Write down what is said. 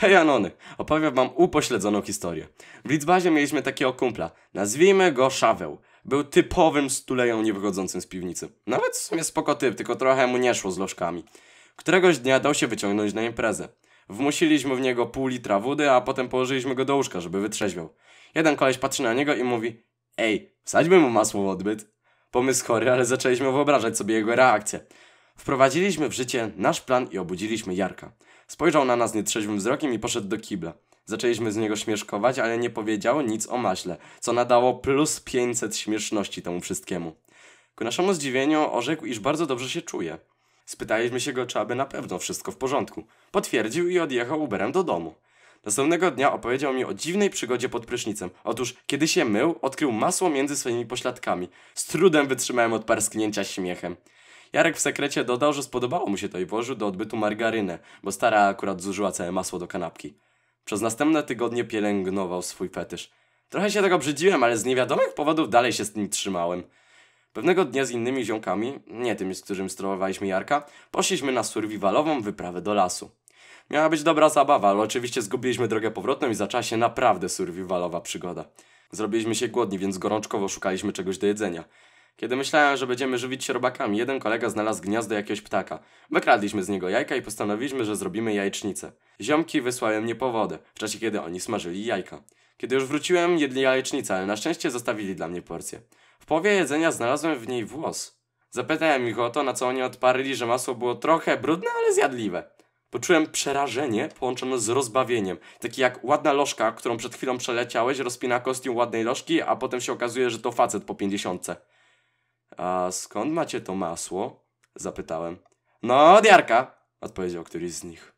Hej Anony, opowiem wam upośledzoną historię. W Lidzbazie mieliśmy takiego kumpla, nazwijmy go Szaweł. Był typowym stuleją niewychodzącym z piwnicy. Nawet w sumie spoko typ, tylko trochę mu nie szło z lożkami. Któregoś dnia dał się wyciągnąć na imprezę. Wmusiliśmy w niego pół litra wody, a potem położyliśmy go do łóżka, żeby wytrzeźwiał. Jeden koleś patrzy na niego i mówi Ej, wsadźmy mu masło w odbyt. Pomysł chory, ale zaczęliśmy wyobrażać sobie jego reakcję. Wprowadziliśmy w życie nasz plan i obudziliśmy Jarka. Spojrzał na nas nietrzeźwym wzrokiem i poszedł do kibla. Zaczęliśmy z niego śmieszkować, ale nie powiedział nic o maśle, co nadało plus 500 śmieszności temu wszystkiemu. Ku naszemu zdziwieniu orzekł, iż bardzo dobrze się czuje. Spytaliśmy się go, czy aby na pewno wszystko w porządku. Potwierdził i odjechał Uberem do domu. Następnego dnia opowiedział mi o dziwnej przygodzie pod prysznicem. Otóż, kiedy się mył, odkrył masło między swoimi pośladkami. Z trudem wytrzymałem od parsknięcia śmiechem. Jarek w sekrecie dodał, że spodobało mu się to i włożył do odbytu margarynę, bo stara akurat zużyła całe masło do kanapki. Przez następne tygodnie pielęgnował swój fetysz. Trochę się tego brzydziłem, ale z niewiadomych powodów dalej się z nim trzymałem. Pewnego dnia z innymi ziomkami, nie tymi, z którym sterowaliśmy Jarka, poszliśmy na survivalową wyprawę do lasu. Miała być dobra zabawa, ale oczywiście zgubiliśmy drogę powrotną i zaczęła się naprawdę survivalowa przygoda. Zrobiliśmy się głodni, więc gorączkowo szukaliśmy czegoś do jedzenia. Kiedy myślałem, że będziemy żywić się robakami, jeden kolega znalazł gniazdo jakiegoś ptaka. Wykradliśmy z niego jajka i postanowiliśmy, że zrobimy jajecznicę. Ziomki wysłały mnie po wodę, w czasie kiedy oni smażyli jajka. Kiedy już wróciłem, jedli jajecznicę, ale na szczęście zostawili dla mnie porcję. W połowie jedzenia znalazłem w niej włos. Zapytałem ich o to, na co oni odparli, że masło było trochę brudne, ale zjadliwe. Poczułem przerażenie połączone z rozbawieniem. Takie jak ładna lożka, którą przed chwilą przeleciałeś, rozpina kostium ładnej lożki, a potem się okazuje, że to facet po pięćdziesiątce. A skąd macie to masło? Zapytałem. No, od Jarka, odpowiedział któryś z nich.